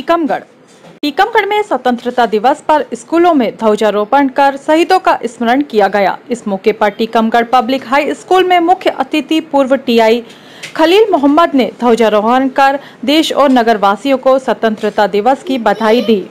टीकमगढ़ टीकमगढ़ में स्वतंत्रता दिवस पर स्कूलों में ध्वजारोपण कर शहीदों का स्मरण किया गया इस मौके पर टीकमगढ़ पब्लिक हाई स्कूल में मुख्य अतिथि पूर्व टीआई खलील मोहम्मद ने ध्वजारोहण कर देश और नगरवासियों को स्वतंत्रता दिवस की बधाई दी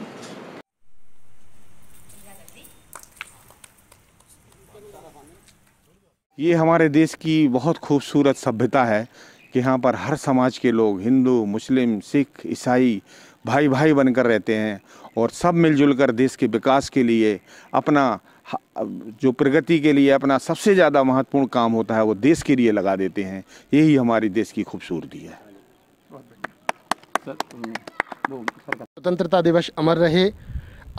ये हमारे देश की बहुत खूबसूरत सभ्यता है कि यहाँ पर हर समाज के लोग हिंदू मुस्लिम सिख ईसाई भाई भाई बनकर रहते हैं और सब मिलजुल कर देश के विकास के लिए अपना जो प्रगति के लिए अपना सबसे ज़्यादा महत्वपूर्ण काम होता है वो देश के लिए लगा देते हैं यही हमारी देश की खूबसूरती है स्वतंत्रता दिवस अमर रहे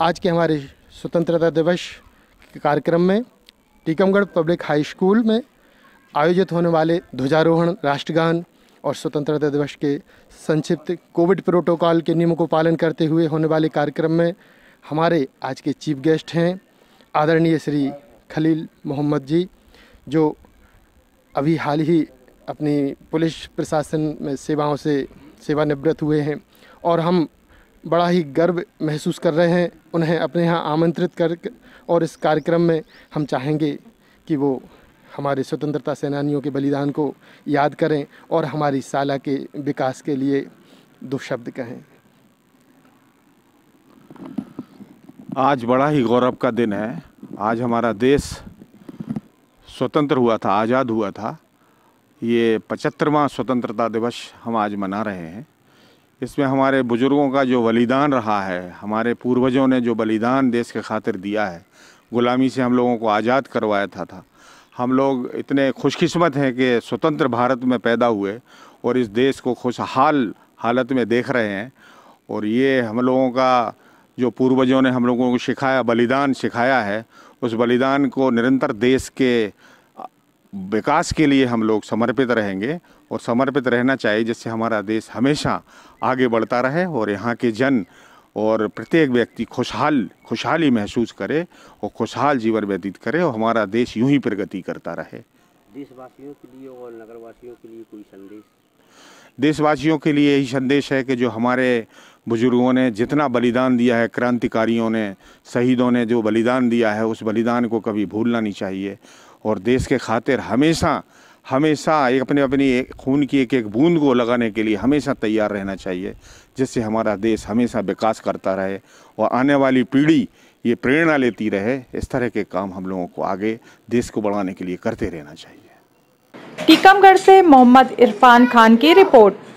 आज के हमारे स्वतंत्रता दिवस कार्यक्रम में टीकमगढ़ पब्लिक हाई स्कूल में आयोजित होने वाले ध्वजारोहण राष्ट्रगान और स्वतंत्रता दिवस के संक्षिप्त कोविड प्रोटोकॉल के नियमों को पालन करते हुए होने वाले कार्यक्रम में हमारे आज के चीफ गेस्ट हैं आदरणीय श्री खलील मोहम्मद जी जो अभी हाल ही अपनी पुलिस प्रशासन में सेवाओं से सेवानिवृत्त हुए हैं और हम बड़ा ही गर्व महसूस कर रहे हैं उन्हें अपने यहाँ आमंत्रित कर और इस कार्यक्रम में हम चाहेंगे कि वो हमारे स्वतंत्रता सेनानियों के बलिदान को याद करें और हमारी साला के विकास के लिए दो शब्द कहें आज बड़ा ही गौरव का दिन है आज हमारा देश स्वतंत्र हुआ था आज़ाद हुआ था ये पचहत्तरवा स्वतंत्रता दिवस हम आज मना रहे हैं इसमें हमारे बुज़ुर्गों का जो बलिदान रहा है हमारे पूर्वजों ने जो बलिदान देश के खातिर दिया है ग़ुलामी से हम लोगों को आज़ाद करवाया था था हम लोग इतने खुशकिस्मत हैं कि स्वतंत्र भारत में पैदा हुए और इस देश को खुशहाल हालत में देख रहे हैं और ये हम लोगों का जो पूर्वजों ने हम लोगों को सिखाया बलिदान सिखाया है उस बलिदान को निरंतर देश के विकास के लिए हम लोग समर्पित रहेंगे और समर्पित रहना चाहिए जिससे हमारा देश हमेशा आगे बढ़ता रहे और यहाँ के जन और प्रत्येक व्यक्ति खुशहाल खुशहाली महसूस करे और खुशहाल जीवन व्यतीत करे और हमारा देश यूं ही प्रगति करता रहे देशवासियों के लिए और नगरवासियों के लिए कोई संदेश देशवासियों के लिए यही संदेश है कि जो हमारे बुजुर्गों ने जितना बलिदान दिया है क्रांतिकारियों ने शहीदों ने जो बलिदान दिया है उस बलिदान को कभी भूलना नहीं चाहिए और देश के खातिर हमेशा हमेशा एक अपने अपनी खून की एक एक बूंद को लगाने के लिए हमेशा तैयार रहना चाहिए जिससे हमारा देश हमेशा विकास करता रहे और आने वाली पीढ़ी ये प्रेरणा लेती रहे इस तरह के काम हम लोगों को आगे देश को बढ़ाने के लिए करते रहना चाहिए टीकमगढ़ से मोहम्मद इरफान खान की रिपोर्ट